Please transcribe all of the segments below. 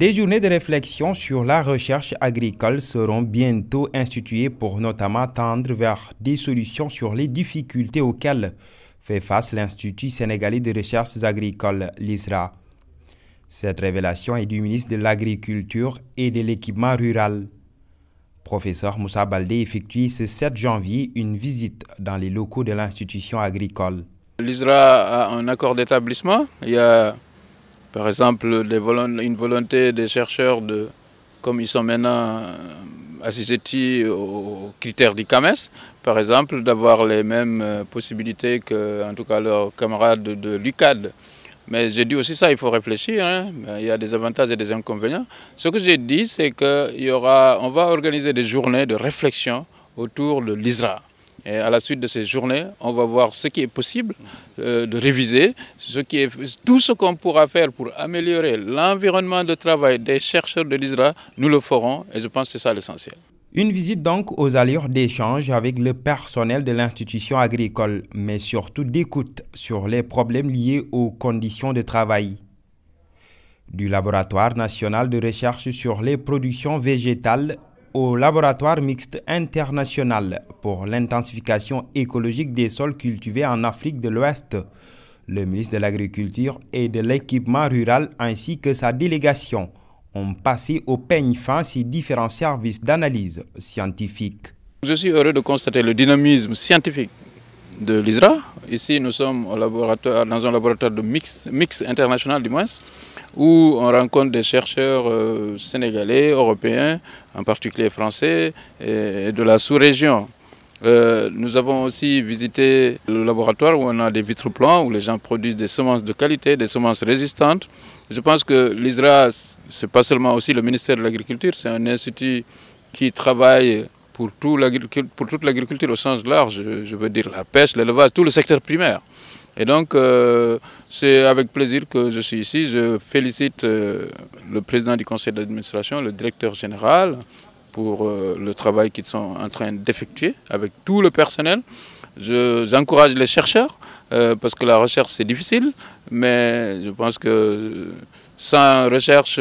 Des journées de réflexion sur la recherche agricole seront bientôt instituées pour notamment tendre vers des solutions sur les difficultés auxquelles fait face l'Institut sénégalais de recherches agricoles, l'ISRA. Cette révélation est du ministre de l'Agriculture et de l'Équipement rural. Professeur Moussa Baldé effectue ce 7 janvier une visite dans les locaux de l'institution agricole. L'ISRA a un accord d'établissement. Il y a par exemple, une volonté des chercheurs, de, comme ils sont maintenant euh, assujettis aux critères du CAMES, par exemple, d'avoir les mêmes euh, possibilités que, en tout cas, leurs camarades de, l'UCAD. Mais j'ai dit aussi ça, il faut réfléchir. Hein. Il y a des avantages et des inconvénients. Ce que j'ai dit, c'est qu'on va organiser des journées de réflexion autour de l'ISRA. Et à la suite de ces journées, on va voir ce qui est possible euh, de réviser, tout ce qu'on pourra faire pour améliorer l'environnement de travail des chercheurs de l'ISRA, nous le ferons et je pense que c'est ça l'essentiel. Une visite donc aux allures d'échange avec le personnel de l'institution agricole, mais surtout d'écoute sur les problèmes liés aux conditions de travail. Du Laboratoire national de recherche sur les productions végétales au laboratoire mixte international pour l'intensification écologique des sols cultivés en Afrique de l'Ouest. Le ministre de l'Agriculture et de l'Équipement rural ainsi que sa délégation ont passé au peigne fin ces différents services d'analyse scientifique. Je suis heureux de constater le dynamisme scientifique de l'ISRA. Ici, nous sommes dans un laboratoire de mix, mix international, du moins, où on rencontre des chercheurs euh, sénégalais, européens, en particulier français, et, de la sous-région. Euh, nous avons aussi visité le laboratoire où on a des vitres vitre-plans, où les gens produisent des semences de qualité, des semences résistantes. Je pense que l'ISRA, ce n'est pas seulement aussi le ministère de l'Agriculture, c'est un institut qui travaille pour, toute l'agriculture au sens large, je veux dire la pêche, l'élevage, tout le secteur primaire. Et donc, euh, c'est avec plaisir que je suis ici. Je félicite euh, le président du conseil d'administration, le directeur général, pour euh, le travail qu'ils sont en train d'effectuer avec tout le personnel. J'encourage les chercheurs, parce que la recherche, c'est difficile, mais je pense que sans recherche,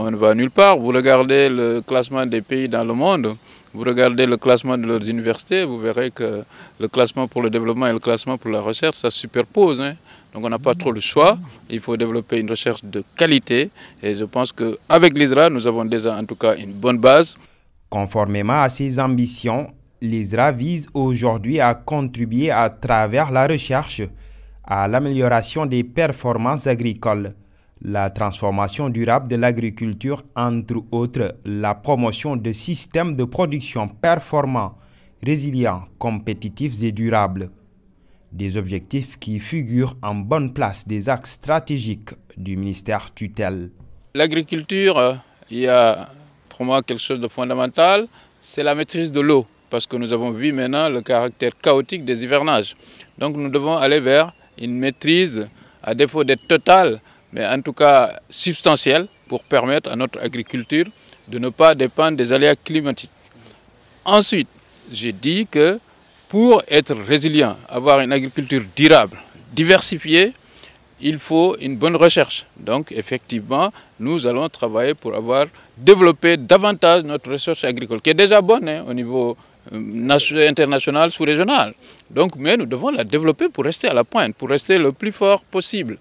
on ne va nulle part. Vous regardez le classement des pays dans le monde, vous regardez le classement de leurs universités, vous verrez que le classement pour le développement et le classement pour la recherche, ça se superpose. Hein. Donc on n'a pas trop le choix. Il faut développer une recherche de qualité. Et je pense qu'avec l'ISRA, nous avons déjà en tout cas une bonne base. Conformément à ses ambitions, l'ISRA vise aujourd'hui à contribuer à travers la recherche à l'amélioration des performances agricoles la transformation durable de l'agriculture, entre autres la promotion de systèmes de production performants, résilients, compétitifs et durables. Des objectifs qui figurent en bonne place des axes stratégiques du ministère tutelle. L'agriculture, euh, il y a pour moi quelque chose de fondamental, c'est la maîtrise de l'eau, parce que nous avons vu maintenant le caractère chaotique des hivernages. Donc nous devons aller vers une maîtrise, à défaut d'être totale, mais en tout cas substantiel pour permettre à notre agriculture de ne pas dépendre des aléas climatiques. Ensuite, j'ai dit que pour être résilient, avoir une agriculture durable, diversifiée, il faut une bonne recherche. Donc effectivement, nous allons travailler pour avoir développé davantage notre recherche agricole, qui est déjà bonne hein, au niveau euh, international, sous-régional. Donc, mais nous devons la développer pour rester à la pointe, pour rester le plus fort possible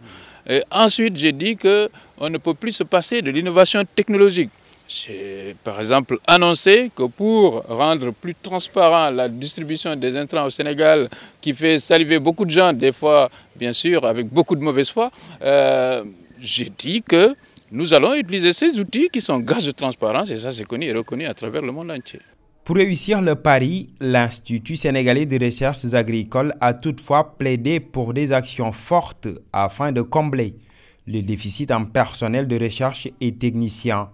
ensuite, j'ai dit qu'on ne peut plus se passer de l'innovation technologique. J'ai par exemple annoncé que pour rendre plus transparent la distribution des intrants au Sénégal, qui fait saliver beaucoup de gens, des fois bien sûr avec beaucoup de mauvaise foi, euh, j'ai dit que nous allons utiliser ces outils qui sont gaz de transparence et ça c'est connu et reconnu à travers le monde entier. Pour réussir le pari, l'Institut sénégalais de recherches agricoles a toutefois plaidé pour des actions fortes afin de combler le déficit en personnel de recherche et techniciens.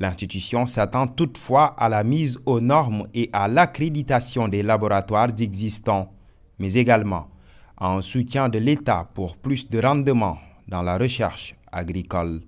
L'institution s'attend toutefois à la mise aux normes et à l'accréditation des laboratoires existants, mais également à un soutien de l'État pour plus de rendement dans la recherche agricole.